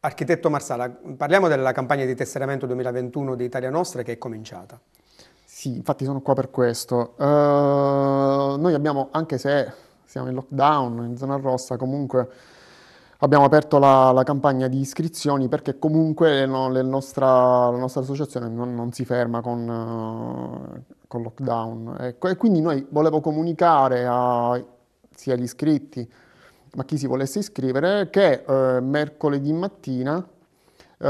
Architetto Marsala, parliamo della campagna di tesseramento 2021 di Italia Nostra che è cominciata. Sì, infatti sono qua per questo. Uh, noi abbiamo, anche se siamo in lockdown, in zona rossa, comunque abbiamo aperto la, la campagna di iscrizioni perché comunque no, nostra, la nostra associazione non, non si ferma con, uh, con lockdown. Ecco, e quindi noi volevo comunicare a, sia agli iscritti, ma chi si volesse iscrivere, che eh, mercoledì mattina eh,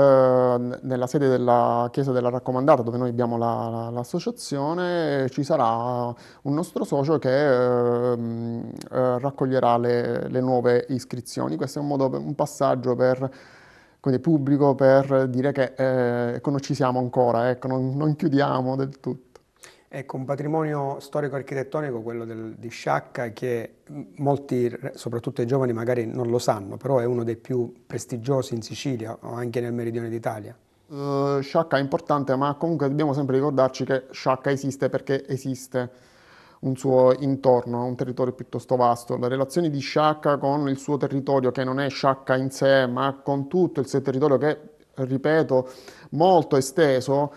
nella sede della Chiesa della Raccomandata, dove noi abbiamo la, la, l'associazione, ci sarà un nostro socio che ehm, eh, raccoglierà le, le, nuove iscrizioni. Questo è un, modo, un passaggio per quindi pubblico per dire che eh, ecco, noi ci siamo ancora, ecco, non, non chiudiamo del tutto. Ecco, un patrimonio storico-architettonico, quello del, di Sciacca, che molti, soprattutto i giovani, magari non lo sanno, però è uno dei più prestigiosi in Sicilia o anche nel meridione d'Italia. Uh, Sciacca è importante, ma comunque dobbiamo sempre ricordarci che Sciacca esiste perché esiste un suo intorno, un territorio piuttosto vasto. La relazione di Sciacca con il suo territorio, che non è Sciacca in sé, ma con tutto il suo territorio che, ripeto, molto esteso,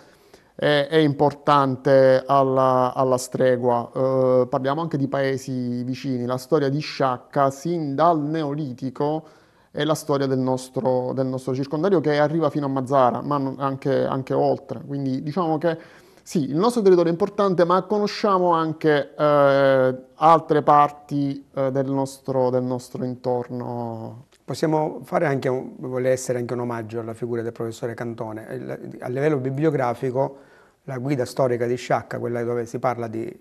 è, è importante alla, alla stregua. Eh, parliamo anche di paesi vicini. La storia di Sciacca, sin dal Neolitico, è la storia del nostro, del nostro circondario che arriva fino a Mazzara, ma anche, anche oltre. Quindi diciamo che... Sì, il nostro territorio è importante, ma conosciamo anche eh, altre parti eh, del, nostro, del nostro intorno Possiamo un, vuole essere anche un omaggio alla figura del professore Cantone. A livello bibliografico, la guida storica di Sciacca, quella dove si parla di,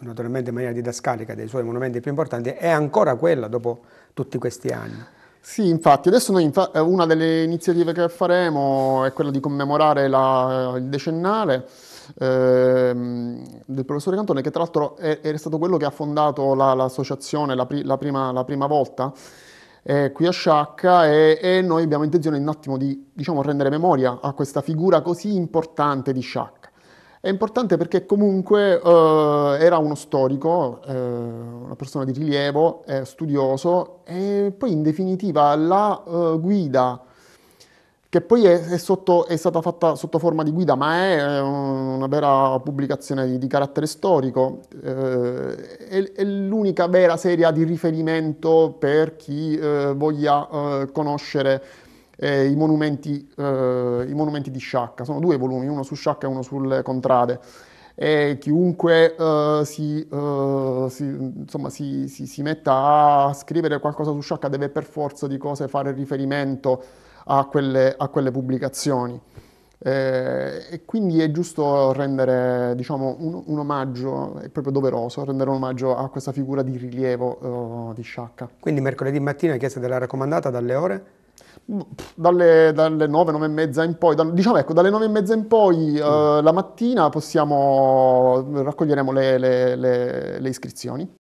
naturalmente in maniera didascalica dei suoi monumenti più importanti, è ancora quella dopo tutti questi anni. Sì, infatti, adesso noi, eh, una delle iniziative che faremo è quella di commemorare la, eh, il decennale ehm, del professore Cantone, che tra l'altro era stato quello che ha fondato l'associazione la, la, la prima volta, eh, qui a Sciacca e, e, noi abbiamo intenzione un attimo di diciamo, rendere memoria a questa figura così importante di Sciacca. È importante perché comunque eh, era uno storico, eh, una persona di rilievo, eh, studioso e poi in definitiva la eh, guida che poi è, è, sotto, è, stata fatta sotto forma di guida, ma è una vera pubblicazione di, di carattere storico, eh, è, è, l'unica vera serie di riferimento per chi eh, voglia eh, conoscere eh, i monumenti, eh, i, monumenti, di Sciacca. Sono due volumi, uno su Sciacca e uno sulle contrade. E chiunque eh, si, si, insomma, si, si metta a scrivere qualcosa su Sciacca deve per forza di cose fare riferimento a quelle, a quelle pubblicazioni. Eh, e quindi è giusto rendere diciamo, un, un, omaggio, è proprio doveroso, rendere un omaggio a questa figura di rilievo eh, di Sciacca. Quindi mercoledì mattina è chiesa della raccomandata dalle ore? Mm, dalle, dalle 9, 9 e mezza in poi, da, diciamo ecco, dalle 9 e mezza in poi eh, mm. eh, la mattina possiamo, raccoglieremo le, le, le, le iscrizioni.